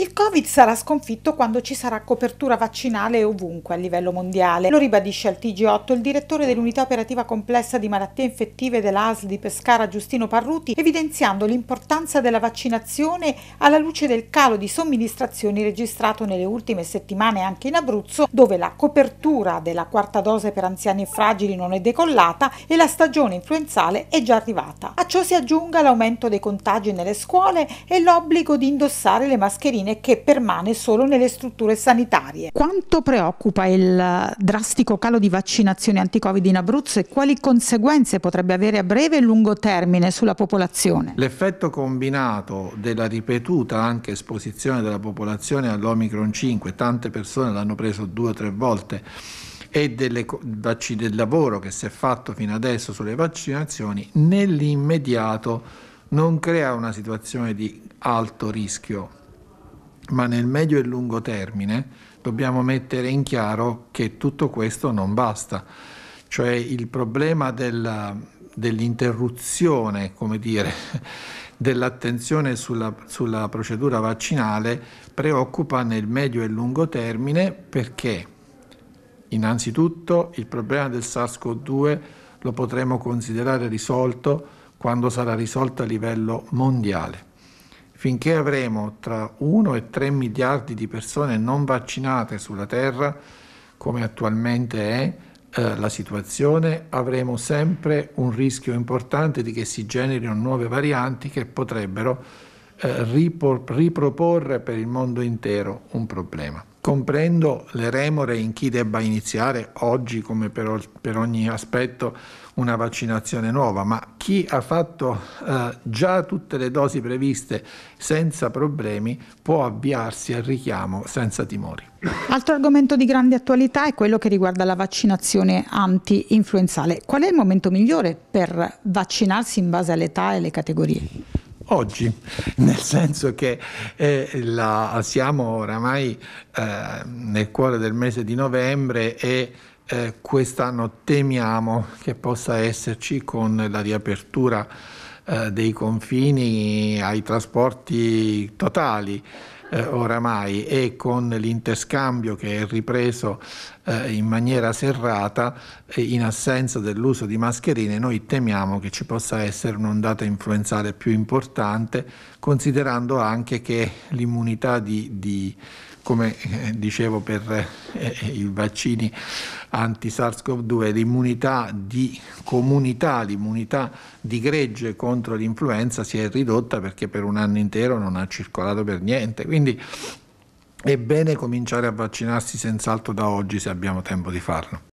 Il Covid sarà sconfitto quando ci sarà copertura vaccinale ovunque a livello mondiale. Lo ribadisce al TG8 il direttore dell'unità operativa complessa di malattie infettive dell'ASL di Pescara Giustino Parruti, evidenziando l'importanza della vaccinazione alla luce del calo di somministrazioni registrato nelle ultime settimane anche in Abruzzo, dove la copertura della quarta dose per anziani e fragili non è decollata e la stagione influenzale è già arrivata. A ciò si aggiunga l'aumento dei contagi nelle scuole e l'obbligo di indossare le mascherine bene che permane solo nelle strutture sanitarie. Quanto preoccupa il drastico calo di vaccinazioni anti-Covid in Abruzzo e quali conseguenze potrebbe avere a breve e lungo termine sulla popolazione? L'effetto combinato della ripetuta anche esposizione della popolazione all'Omicron 5, tante persone l'hanno preso due o tre volte, e delle, del lavoro che si è fatto fino adesso sulle vaccinazioni, nell'immediato non crea una situazione di alto rischio ma nel medio e lungo termine dobbiamo mettere in chiaro che tutto questo non basta, cioè il problema della, dell'interruzione, come dire, dell'attenzione sulla, sulla procedura vaccinale preoccupa nel medio e lungo termine perché innanzitutto il problema del SARS-CoV-2 lo potremo considerare risolto quando sarà risolto a livello mondiale. Finché avremo tra 1 e 3 miliardi di persone non vaccinate sulla Terra, come attualmente è eh, la situazione, avremo sempre un rischio importante di che si generino nuove varianti che potrebbero eh, riproporre per il mondo intero un problema. Comprendo le remore in chi debba iniziare oggi, come per, per ogni aspetto, una vaccinazione nuova, ma chi ha fatto eh, già tutte le dosi previste senza problemi può avviarsi al richiamo senza timori. Altro argomento di grande attualità è quello che riguarda la vaccinazione anti-influenzale. Qual è il momento migliore per vaccinarsi in base all'età e alle categorie? oggi, nel senso che eh, la, siamo oramai eh, nel cuore del mese di novembre e eh, quest'anno temiamo che possa esserci con la riapertura eh, dei confini ai trasporti totali eh, oramai e con l'interscambio che è ripreso eh, in maniera serrata, eh, in assenza dell'uso di mascherine, noi temiamo che ci possa essere un'ondata influenzale più importante, considerando anche che l'immunità di, di come eh, dicevo per eh, i vaccini anti-SARS-CoV-2, l'immunità di comunità, l'immunità di gregge contro l'influenza si è ridotta perché per un anno intero non ha circolato per niente. Quindi è bene cominciare a vaccinarsi senz'altro da oggi se abbiamo tempo di farlo.